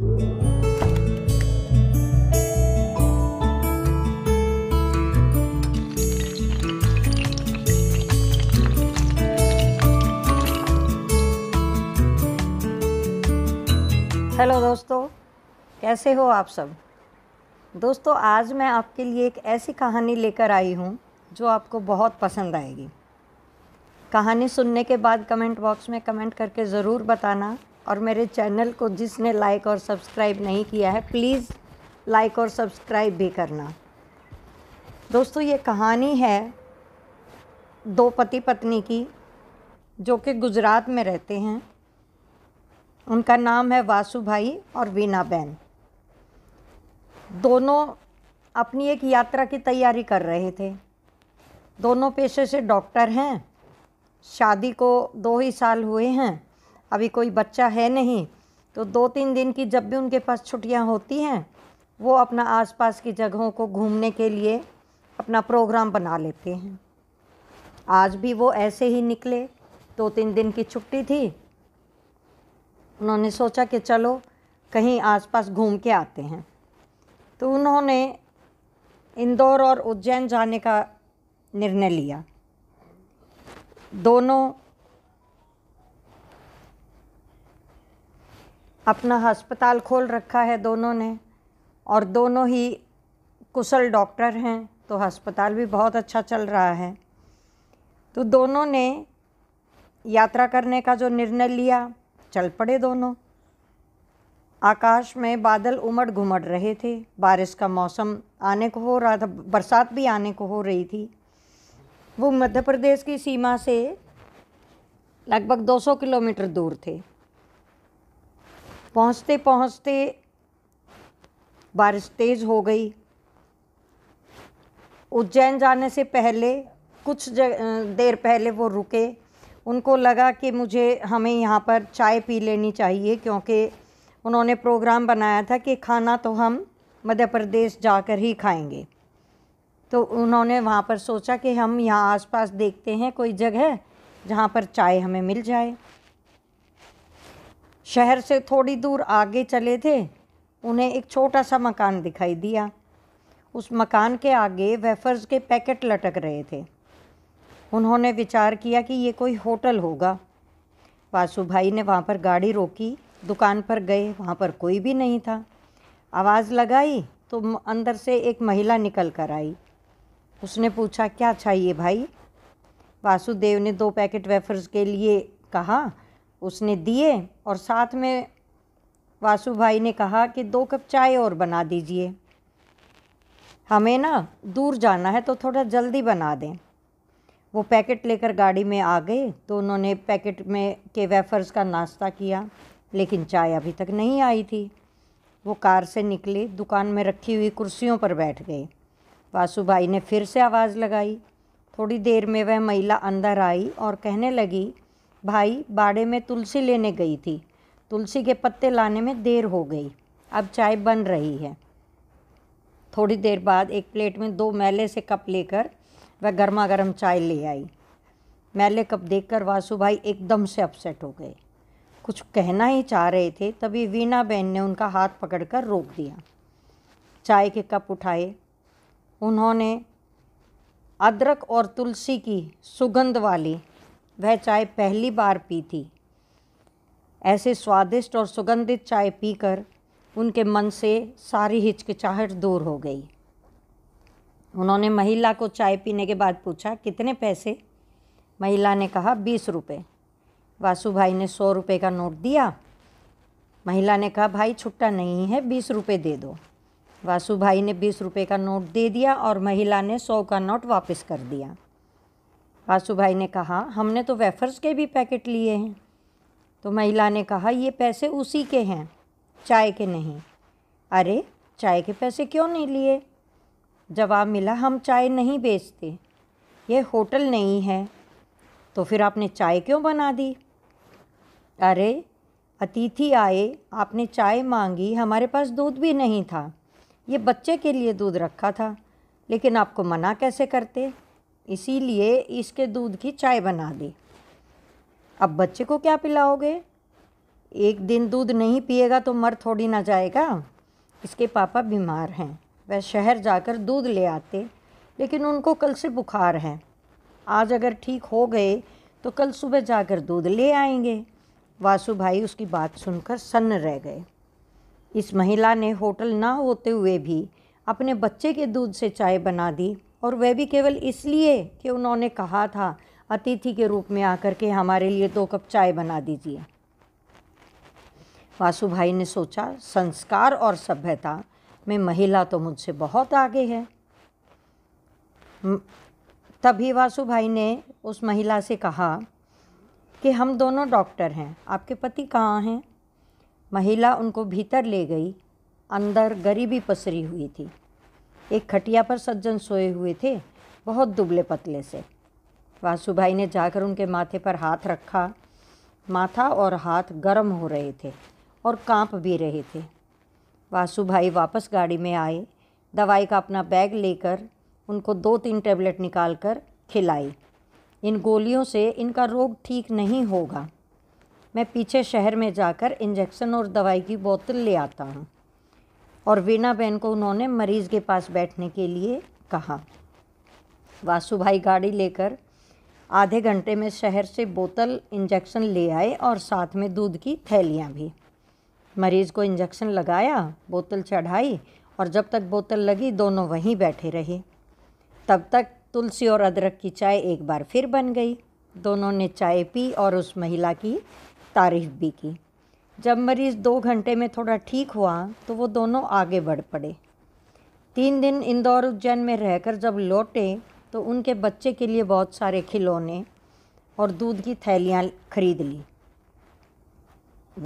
Hello दोस्तों कैसे हो आप सब दोस्तों आज मैं आपके लिए एक ऐसी कहानी लेकर आई हूँ जो आपको बहुत पसंद आएगी कहानी सुनने के बाद कमेंट बॉक्स में कमेंट करके ज़रूर बताना और मेरे चैनल को जिसने लाइक और सब्सक्राइब नहीं किया है प्लीज़ लाइक और सब्सक्राइब भी करना दोस्तों ये कहानी है दो पति पत्नी की जो कि गुजरात में रहते हैं उनका नाम है वासु भाई और वीना बहन दोनों अपनी एक यात्रा की तैयारी कर रहे थे दोनों पेशे से डॉक्टर हैं शादी को दो ही साल हुए हैं अभी कोई बच्चा है नहीं तो दो तीन दिन की जब भी उनके पास छुट्टियां होती हैं वो अपना आसपास की जगहों को घूमने के लिए अपना प्रोग्राम बना लेते हैं आज भी वो ऐसे ही निकले दो तीन दिन की छुट्टी थी उन्होंने सोचा कि चलो कहीं आसपास घूम के आते हैं तो उन्होंने इंदौर और उज्जैन जाने का निर्णय लिया दोनों अपना अस्पताल खोल रखा है दोनों ने और दोनों ही कुशल डॉक्टर हैं तो अस्पताल भी बहुत अच्छा चल रहा है तो दोनों ने यात्रा करने का जो निर्णय लिया चल पड़े दोनों आकाश में बादल उमड़ घुमड़ रहे थे बारिश का मौसम आने को हो रहा था बरसात भी आने को हो रही थी वो मध्य प्रदेश की सीमा से लगभग 200 किलोमीटर दूर थे पहुँचते पहुँचते बारिश तेज़ हो गई उज्जैन जाने से पहले कुछ देर पहले वो रुके उनको लगा कि मुझे हमें यहाँ पर चाय पी लेनी चाहिए क्योंकि उन्होंने प्रोग्राम बनाया था कि खाना तो हम मध्य प्रदेश जाकर ही खाएंगे तो उन्होंने वहाँ पर सोचा कि हम यहाँ आसपास देखते हैं कोई जगह जहाँ पर चाय हमें मिल जाए शहर से थोड़ी दूर आगे चले थे उन्हें एक छोटा सा मकान दिखाई दिया उस मकान के आगे वेफर्स के पैकेट लटक रहे थे उन्होंने विचार किया कि ये कोई होटल होगा वासु भाई ने वहाँ पर गाड़ी रोकी दुकान पर गए वहाँ पर कोई भी नहीं था आवाज़ लगाई तो अंदर से एक महिला निकल कर आई उसने पूछा क्या चाहिए भाई वासुदेव ने दो पैकेट वेफर्स के लिए कहा उसने दिए और साथ में वासु भाई ने कहा कि दो कप चाय और बना दीजिए हमें ना दूर जाना है तो थोड़ा जल्दी बना दें वो पैकेट लेकर गाड़ी में आ गए तो उन्होंने पैकेट में के वेफर्स का नाश्ता किया लेकिन चाय अभी तक नहीं आई थी वो कार से निकले दुकान में रखी हुई कुर्सियों पर बैठ गए वासु भाई ने फिर से आवाज़ लगाई थोड़ी देर में वह महिला अंदर आई और कहने लगी भाई बाड़े में तुलसी लेने गई थी तुलसी के पत्ते लाने में देर हो गई अब चाय बन रही है थोड़ी देर बाद एक प्लेट में दो मैले से कप लेकर वह गर्मा गर्म चाय ले आई मैले कप देखकर वासु भाई एकदम से अपसेट हो गए कुछ कहना ही चाह रहे थे तभी वीणा बहन ने उनका हाथ पकड़कर रोक दिया चाय के कप उठाए उन्होंने अदरक और तुलसी की सुगंध वाली वह चाय पहली बार पी थी ऐसे स्वादिष्ट और सुगंधित चाय पीकर उनके मन से सारी हिचकिचाहट दूर हो गई उन्होंने महिला को चाय पीने के बाद पूछा कितने पैसे महिला ने कहा बीस रुपये वासु भाई ने सौ रुपये का नोट दिया महिला ने कहा भाई छुट्टा नहीं है बीस रुपये दे दो वासु भाई ने बीस रुपये का नोट दे दिया और महिला ने सौ का नोट वापस कर दिया आसू भाई ने कहा हमने तो वेफ़र्स के भी पैकेट लिए हैं तो महिला ने कहा ये पैसे उसी के हैं चाय के नहीं अरे चाय के पैसे क्यों नहीं लिए जवाब मिला हम चाय नहीं बेचते ये होटल नहीं है तो फिर आपने चाय क्यों बना दी अरे अतिथि आए आपने चाय मांगी हमारे पास दूध भी नहीं था ये बच्चे के लिए दूध रखा था लेकिन आपको मना कैसे करते इसीलिए इसके दूध की चाय बना दी अब बच्चे को क्या पिलाओगे एक दिन दूध नहीं पिएगा तो मर थोड़ी ना जाएगा इसके पापा बीमार हैं वह शहर जाकर दूध ले आते लेकिन उनको कल से बुखार है आज अगर ठीक हो गए तो कल सुबह जाकर दूध ले आएंगे वासु भाई उसकी बात सुनकर सन्न रह गए इस महिला ने होटल ना होते हुए भी अपने बच्चे के दूध से चाय बना दी और वह भी केवल इसलिए कि उन्होंने कहा था अतिथि के रूप में आकर के हमारे लिए दो कप चाय बना दीजिए वासु भाई ने सोचा संस्कार और सभ्यता में महिला तो मुझसे बहुत आगे है तभी वासु भाई ने उस महिला से कहा कि हम दोनों डॉक्टर हैं आपके पति कहाँ हैं महिला उनको भीतर ले गई अंदर गरीबी पसरी हुई थी एक खटिया पर सज्जन सोए हुए थे बहुत दुबले पतले से वासु भाई ने जाकर उनके माथे पर हाथ रखा माथा और हाथ गर्म हो रहे थे और कांप भी रहे थे वासु भाई वापस गाड़ी में आए दवाई का अपना बैग लेकर उनको दो तीन टैबलेट निकाल कर खिलाई इन गोलियों से इनका रोग ठीक नहीं होगा मैं पीछे शहर में जाकर इंजेक्शन और दवाई की बोतल ले आता हूँ और वीणा बहन को उन्होंने मरीज़ के पास बैठने के लिए कहा वासु भाई गाड़ी लेकर आधे घंटे में शहर से बोतल इंजेक्शन ले आए और साथ में दूध की थैलियाँ भी मरीज़ को इंजेक्शन लगाया बोतल चढ़ाई और जब तक बोतल लगी दोनों वहीं बैठे रहे तब तक तुलसी और अदरक की चाय एक बार फिर बन गई दोनों ने चाय पी और उस महिला की तारीफ भी की जब मरीज़ दो घंटे में थोड़ा ठीक हुआ तो वो दोनों आगे बढ़ पड़े तीन दिन इंदौर उज्जैन में रहकर जब लौटे तो उनके बच्चे के लिए बहुत सारे खिलौने और दूध की थैलियाँ खरीद ली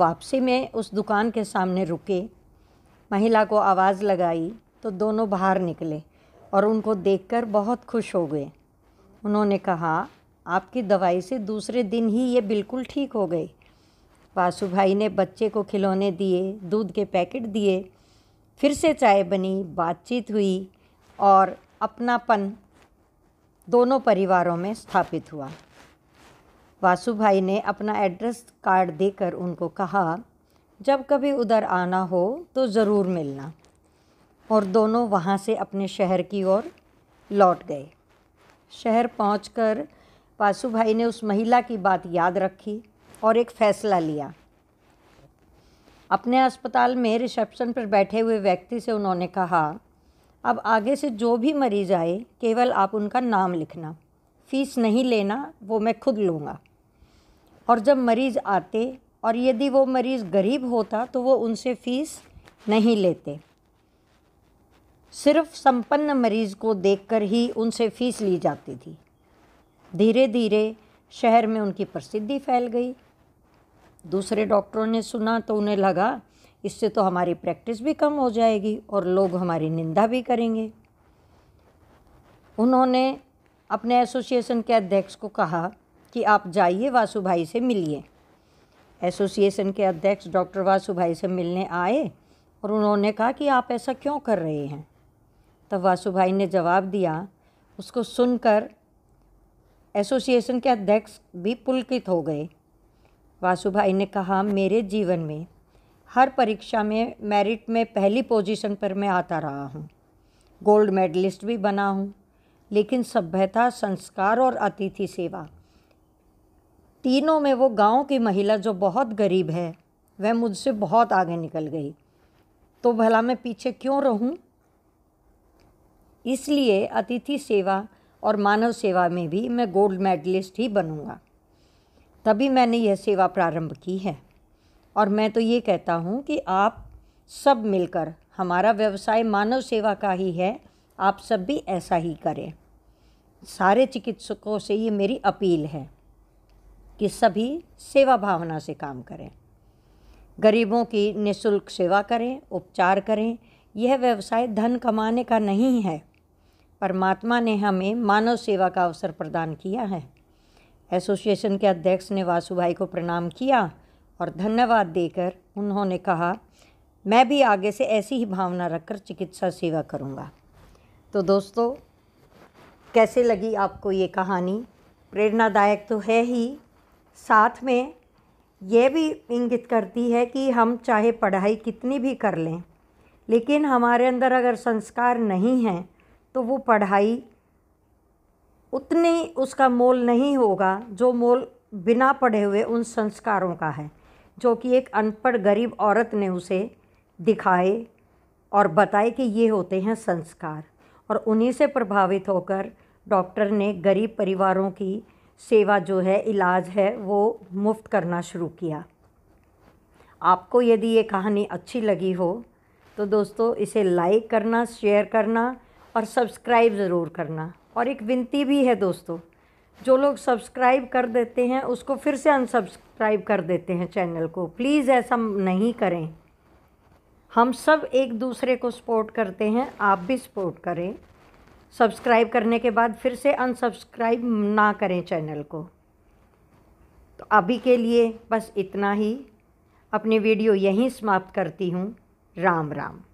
वापसी में उस दुकान के सामने रुके महिला को आवाज़ लगाई तो दोनों बाहर निकले और उनको देखकर बहुत खुश हो गए उन्होंने कहा आपकी दवाई से दूसरे दिन ही ये बिल्कुल ठीक हो गई वासु भाई ने बच्चे को खिलौने दिए दूध के पैकेट दिए फिर से चाय बनी बातचीत हुई और अपनापन दोनों परिवारों में स्थापित हुआ वासु भाई ने अपना एड्रेस कार्ड देकर उनको कहा जब कभी उधर आना हो तो ज़रूर मिलना और दोनों वहाँ से अपने शहर की ओर लौट गए शहर पहुँच कर वासु भाई ने उस महिला की बात याद रखी और एक फ़ैसला लिया अपने अस्पताल में रिसेप्शन पर बैठे हुए व्यक्ति से उन्होंने कहा अब आगे से जो भी मरीज आए केवल आप उनका नाम लिखना फ़ीस नहीं लेना वो मैं खुद लूँगा और जब मरीज़ आते और यदि वो मरीज़ गरीब होता तो वो उनसे फ़ीस नहीं लेते सिर्फ संपन्न मरीज़ को देखकर ही उनसे फ़ीस ली जाती थी धीरे धीरे शहर में उनकी प्रसिद्धि फैल गई दूसरे डॉक्टरों ने सुना तो उन्हें लगा इससे तो हमारी प्रैक्टिस भी कम हो जाएगी और लोग हमारी निंदा भी करेंगे उन्होंने अपने एसोसिएशन के अध्यक्ष को कहा कि आप जाइए वासु भाई से मिलिए एसोसिएशन के अध्यक्ष डॉक्टर वासु भाई से मिलने आए और उन्होंने कहा कि आप ऐसा क्यों कर रहे हैं तब वासु भाई ने जवाब दिया उसको सुनकर एसोसिएशन के अध्यक्ष भी पुलकित हो गए वासुभाई ने कहा मेरे जीवन में हर परीक्षा में मेरिट में पहली पोजीशन पर मैं आता रहा हूँ गोल्ड मेडलिस्ट भी बना हूँ लेकिन सभ्यता संस्कार और अतिथि सेवा तीनों में वो गांव की महिला जो बहुत गरीब है वह मुझसे बहुत आगे निकल गई तो भला मैं पीछे क्यों रहूं? इसलिए अतिथि सेवा और मानव सेवा में भी मैं गोल्ड मेडलिस्ट ही बनूंगा तभी मैंने यह सेवा प्रारंभ की है और मैं तो ये कहता हूँ कि आप सब मिलकर हमारा व्यवसाय मानव सेवा का ही है आप सब भी ऐसा ही करें सारे चिकित्सकों से ये मेरी अपील है कि सभी सेवा भावना से काम करें गरीबों की निशुल्क सेवा करें उपचार करें यह व्यवसाय धन कमाने का नहीं है परमात्मा ने हमें मानव सेवा का अवसर प्रदान किया है एसोसिएशन के अध्यक्ष ने वासु भाई को प्रणाम किया और धन्यवाद देकर उन्होंने कहा मैं भी आगे से ऐसी ही भावना रखकर चिकित्सा सेवा करूँगा तो दोस्तों कैसे लगी आपको ये कहानी प्रेरणादायक तो है ही साथ में यह भी इंगित करती है कि हम चाहे पढ़ाई कितनी भी कर लें लेकिन हमारे अंदर अगर संस्कार नहीं हैं तो वो पढ़ाई उतनी उसका मोल नहीं होगा जो मोल बिना पढ़े हुए उन संस्कारों का है जो कि एक अनपढ़ गरीब औरत ने उसे दिखाए और बताए कि ये होते हैं संस्कार और उन्हीं से प्रभावित होकर डॉक्टर ने गरीब परिवारों की सेवा जो है इलाज है वो मुफ्त करना शुरू किया आपको यदि ये कहानी अच्छी लगी हो तो दोस्तों इसे लाइक करना शेयर करना और सब्सक्राइब ज़रूर करना और एक विनती भी है दोस्तों जो लोग सब्सक्राइब कर देते हैं उसको फिर से अनसब्सक्राइब कर देते हैं चैनल को प्लीज़ ऐसा नहीं करें हम सब एक दूसरे को सपोर्ट करते हैं आप भी सपोर्ट करें सब्सक्राइब करने के बाद फिर से अनसब्सक्राइब ना करें चैनल को तो अभी के लिए बस इतना ही अपनी वीडियो यहीं समाप्त करती हूँ राम राम